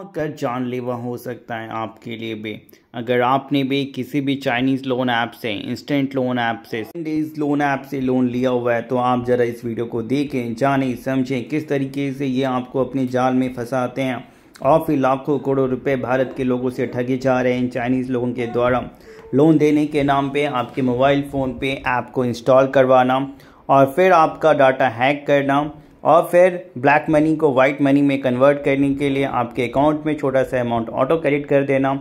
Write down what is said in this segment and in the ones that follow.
कर जानलेवा हो सकता है आपके लिए भी अगर आपने भी किसी भी चाइनीज़ लोन ऐप से इंस्टेंट लोन ऐप से डेज लोन ऐप से लोन लिया हुआ है तो आप ज़रा इस वीडियो को देखें जानें समझें किस तरीके से ये आपको अपने जाल में फंसाते हैं और फिर लाखों करोड़ों रुपए भारत के लोगों से ठगे जा रहे हैं चाइनीज़ लोगों के द्वारा लोन देने के नाम पे आपके मोबाइल फ़ोन पे ऐप को इंस्टॉल करवाना और फिर आपका डाटा हैक करना और फिर ब्लैक मनी को वाइट मनी में कन्वर्ट करने के लिए आपके अकाउंट में छोटा सा अमाउंट ऑटो क्रेडिट कर देना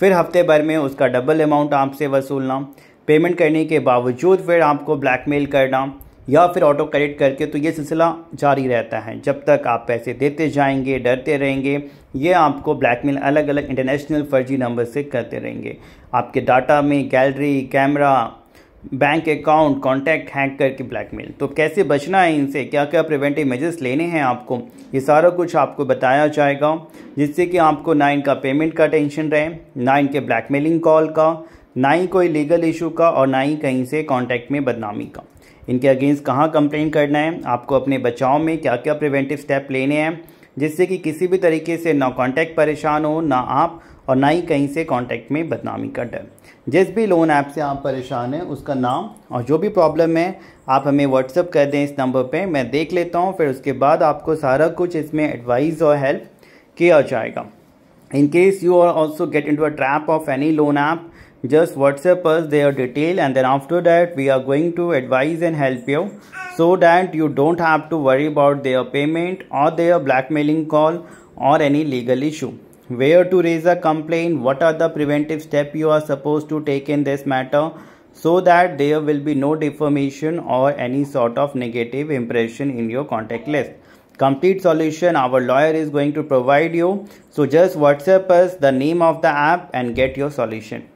फिर हफ्ते भर में उसका डबल अमाउंट आपसे वसूलना पेमेंट करने के बावजूद फिर आपको ब्लैकमेल करना या फिर ऑटो क्रेडिट करके तो ये सिलसिला जारी रहता है जब तक आप पैसे देते जाएंगे डरते रहेंगे ये आपको ब्लैकमेल अलग अलग इंटरनेशनल फर्जी नंबर से करते रहेंगे आपके डाटा में gallery camera bank account contact hack करके ब्लैकमेल तो कैसे बचना है इनसे क्या क्या प्रिवेंटिव मेजर्स लेने हैं आपको ये सारा कुछ आपको बताया जाएगा जिससे कि आपको ना इनका पेमेंट का टेंशन रहे ना इनके ब्लैकमेलिंग कॉल का ना ही कोई लीगल इशू का और ना ही कहीं से कॉन्टैक्ट में बदनामी का इनके अगेंस्ट कहाँ कंप्लेन करना है आपको अपने बचाव में क्या क्या प्रिवेंटिव स्टेप लेने हैं जिससे कि किसी भी तरीके से ना कॉन्टैक्ट परेशान हो ना आप और ना ही कहीं से कॉन्टैक्ट में बदनामी का डर जिस भी लोन ऐप से आप परेशान हैं उसका नाम और जो भी प्रॉब्लम है आप हमें व्हाट्सअप कर दें इस नंबर पे मैं देख लेता हूँ फिर उसके बाद आपको सारा कुछ इसमें एडवाइस और हेल्प किया जाएगा in case you are also get into a trap of any loan app just WhatsApp पर they are detail and then after that we are going to advise and help you so that you don't have to worry about their payment और their mailing call और any legal issue where to raise a complaint, what are the preventive steps you are supposed to take in this matter so that there will be no defamation or any sort of negative impression in your contact list. Complete solution our lawyer is going to provide you. So just WhatsApp us the name of the app and get your solution.